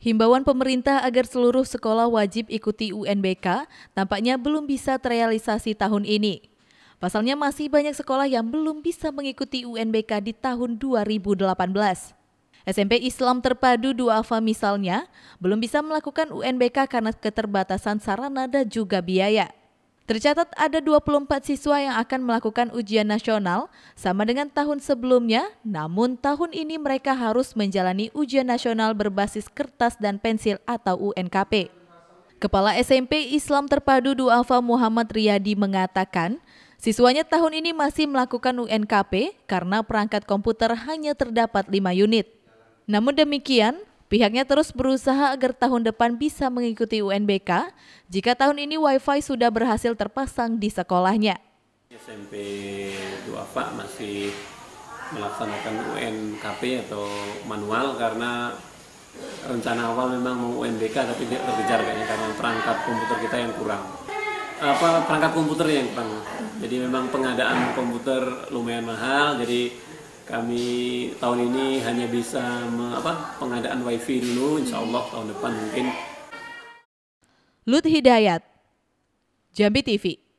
Himbauan pemerintah agar seluruh sekolah wajib ikuti UNBK tampaknya belum bisa terrealisasi tahun ini. Pasalnya masih banyak sekolah yang belum bisa mengikuti UNBK di tahun 2018. SMP Islam Terpadu Duafa misalnya belum bisa melakukan UNBK karena keterbatasan sarana dan juga biaya. Tercatat ada 24 siswa yang akan melakukan ujian nasional sama dengan tahun sebelumnya, namun tahun ini mereka harus menjalani ujian nasional berbasis kertas dan pensil atau UNKP. Kepala SMP Islam Terpadu Duafa Muhammad Riyadi mengatakan, siswanya tahun ini masih melakukan UNKP karena perangkat komputer hanya terdapat 5 unit. Namun demikian, Pihaknya terus berusaha agar tahun depan bisa mengikuti UNBK jika tahun ini Wi-Fi sudah berhasil terpasang di sekolahnya. SMP 2 Pak masih melaksanakan UNKP atau manual karena rencana awal memang mau UNBK tapi tidak terkejar kayaknya karena perangkat komputer kita yang kurang apa perangkat komputer yang kurang jadi memang pengadaan komputer lumayan mahal jadi kami tahun ini hanya bisa me, apa, pengadaan wifi dulu insya Allah tahun depan mungkin Lut Hidayat Jambi TV